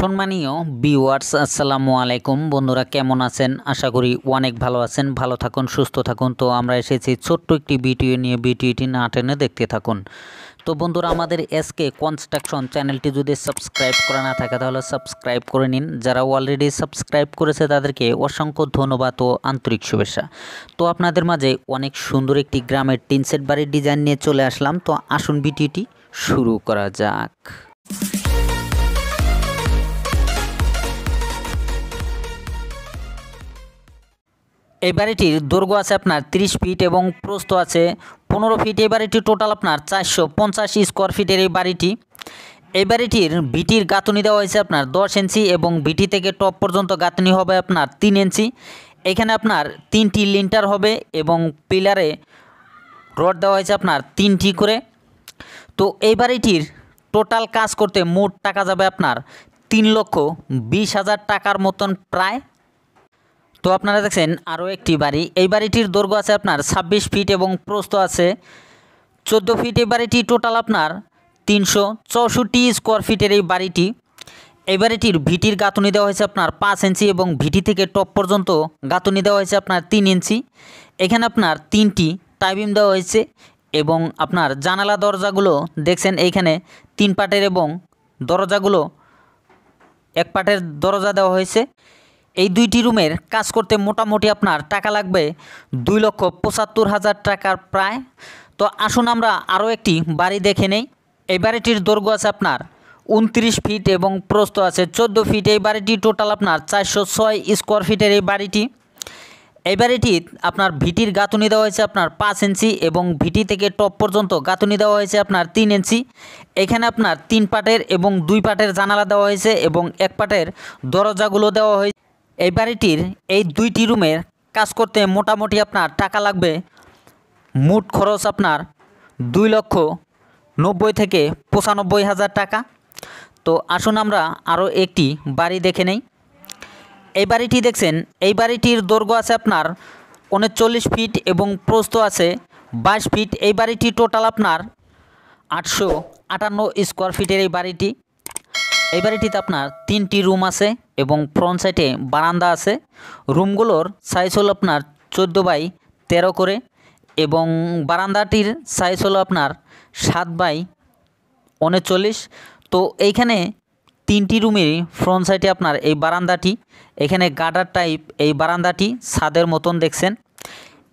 সম্মানীয় বিওয়ার্স আসসালামু আলাইকুম বন্ধুরা কেমন আছেন আশা করি অনেক ভালো আছেন ভালো থাকুন সুস্থ থাকুন তো আমরা এসেছি ছোট্ট একটি ভিডিও নিয়ে ভিডিওটি না টেনে দেখতে থাকুন তো বন্ধুরা আমাদের এসকে কনস্ট্রাকশন চ্যানেলটি যদি সাবস্ক্রাইব করা না থাকে তাহলে সাবস্ক্রাইব করে নিন যারা অলরেডি সাবস্ক্রাইব করেছে তাদেরকে অসংখ্য ধন্যবাদ ও আন্তরিক শুভেচ্ছা তো আপনাদের মাঝে অনেক সুন্দর একটি গ্রামের টিনসেট বাড়ির ডিজাইন নিয়ে চলে আসলাম তো আসুন ভিডিওটি শুরু করা যাক এই বাড়িটির দৈর্ঘ্য আছে আপনার তিরিশ ফিট এবং প্রস্থ আছে পনেরো ফিট এই বাড়িটি টোটাল আপনার চারশো পঞ্চাশ স্কোয়ার ফিটের এই বাড়িটি এই বাড়িটির ভিটির গাঁথনি দেওয়া হয়েছে আপনার দশ ইঞ্চি এবং ভিটি থেকে টপ পর্যন্ত গাঁথনি হবে আপনার তিন ইঞ্চি এখানে আপনার তিনটি লিন্টার হবে এবং পিলারে রড দেওয়া হয়েছে আপনার তিনটি করে তো এই বাড়িটির টোটাল কাজ করতে মোট টাকা যাবে আপনার তিন লক্ষ বিশ হাজার টাকার মতন প্রায় তো আপনারা দেখছেন আরও একটি বাড়ি এই বাড়িটির দৈর্ঘ্য আছে আপনার ছাব্বিশ ফিট এবং প্রস্ত আছে চোদ্দো ফিট এই বাড়িটি টোটাল আপনার তিনশো চৌষট্টি স্কোয়ার ফিটের এই বাড়িটি এই বাড়িটির ভিটির গাঁথনি দেওয়া হয়েছে আপনার পাঁচ ইঞ্চি এবং ভিটি থেকে টপ পর্যন্ত গাঁথনি দেওয়া হয়েছে আপনার তিন ইঞ্চি এখানে আপনার তিনটি টাইবিম দেওয়া হয়েছে এবং আপনার জানালা দরজাগুলো দেখছেন এইখানে তিন পাটের এবং দরজাগুলো এক পাটের দরজা দেওয়া হয়েছে এই দুইটি রুমের কাজ করতে মোটামুটি আপনার টাকা লাগবে দুই লক্ষ পঁচাত্তর হাজার টাকার প্রায় তো আসুন আমরা আরও একটি বাড়ি দেখে নেই এই বাড়িটির দৈর্ঘ্য আছে আপনার উনত্রিশ ফিট এবং প্রস্থ আছে চোদ্দো ফিট এই বাড়িটি টোটাল আপনার চারশো ছয় স্কোয়ার ফিটের এই বাড়িটি এই বাড়িটি আপনার ভিটির গাঁথুনি দেওয়া হয়েছে আপনার পাঁচ ইঞ্চি এবং ভিটি থেকে টপ পর্যন্ত গাঁথুনি দেওয়া হয়েছে আপনার তিন ইঞ্চি এখানে আপনার তিন পাটের এবং দুই পাটের জানালা দেওয়া হয়েছে এবং এক পাটের দরজাগুলো দেওয়া হয়েছে এই বাড়িটির এই দুইটি রুমের কাজ করতে মোটামুটি আপনার টাকা লাগবে মোট খরচ আপনার দুই লক্ষ নব্বই থেকে পঁচানব্বই হাজার টাকা তো আসুন আমরা আরও একটি বাড়ি দেখে নেই এই বাড়িটি দেখছেন এই বাড়িটির দৈর্ঘ্য আছে আপনার উনচল্লিশ ফিট এবং প্রস্ত আছে বাইশ ফিট এই বাড়িটি টোটাল আপনার আটশো আটান্ন স্কোয়ার ফিটের এই বাড়িটি এই বাড়িটিতে আপনার তিনটি রুম আছে এবং ফ্রন্ট সাইডে বারান্দা আছে রুমগুলোর সাইজ হলো আপনার চোদ্দো বাই তেরো করে এবং বারান্দাটির সাইজ হলো আপনার সাত বাই উনচল্লিশ তো এইখানে তিনটি রুমের ফ্রন্ট সাইডে আপনার এই বারান্দাটি এখানে গাডার টাইপ এই বারান্দাটি ছাদের মতন দেখছেন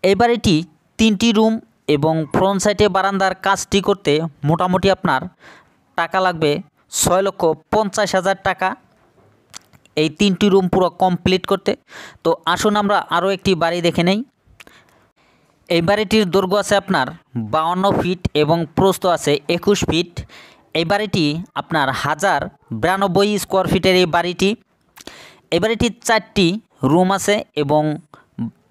এই বাড়িটি তিনটি রুম এবং ফ্রন্ট সাইডে বারান্দার কাজটি করতে মোটামুটি আপনার টাকা লাগবে ছয় লক্ষ পঞ্চাশ হাজার টাকা এই তিনটি রুম পুরো কমপ্লিট করতে তো আসুন আমরা আরও একটি বাড়ি দেখে নেই এই বাড়িটির দৈর্ঘ্য আছে আপনার বাউন্ন ফিট এবং প্রস্থ আছে একুশ ফিট এই বাড়িটি আপনার হাজার বিরানব্বই স্কোয়ার ফিটের এই বাড়িটি এই বাড়িটির চারটি রুম আছে এবং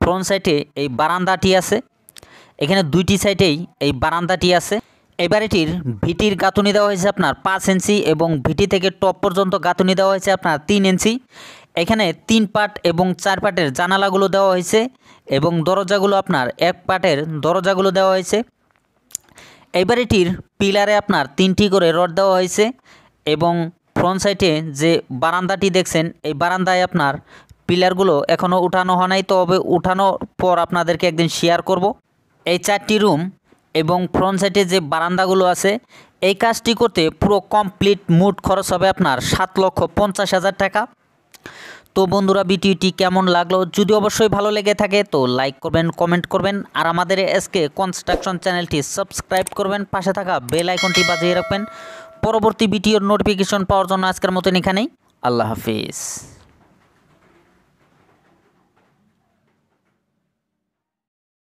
ফ্রন্ট সাইডে এই বারান্দাটি আছে এখানে দুইটি সাইডেই এই বারান্দাটি আছে এই বাড়িটির ভিটির গাঁথুনি দেওয়া হয়েছে আপনার পাঁচ ইঞ্চি এবং ভিটি থেকে টপ পর্যন্ত গাঁথুনি দেওয়া হয়েছে আপনার তিন ইঞ্চি এখানে তিন পাট এবং চার পাটের জানালাগুলো দেওয়া হয়েছে এবং দরজাগুলো আপনার এক পাটের দরজাগুলো দেওয়া হয়েছে এই বাড়িটির পিলারে আপনার তিনটি করে রড দেওয়া হয়েছে এবং ফ্রন্ট সাইডে যে বারান্দাটি দেখছেন এই বারান্দায় আপনার পিলারগুলো এখনও উঠানো হয় নাই তবে উঠানোর পর আপনাদেরকে একদিন শেয়ার করব এই চারটি রুম এবং ফ্রন্ট সাইডে যে বারান্দাগুলো আছে এই কাজটি করতে পুরো কমপ্লিট মোট খরচ হবে আপনার সাত লক্ষ পঞ্চাশ হাজার টাকা তো বন্ধুরা ভিডিওটি কেমন লাগলো যদি অবশ্যই ভালো লেগে থাকে তো লাইক করবেন কমেন্ট করবেন আর আমাদের এসকে কনস্ট্রাকশন চ্যানেলটি সাবস্ক্রাইব করবেন পাশে থাকা বেল আইকনটি বাজিয়ে রাখবেন পরবর্তী ভিডিওর নোটিফিকেশন পাওয়ার জন্য আজকের মতন এখানেই আল্লাহ হাফিজ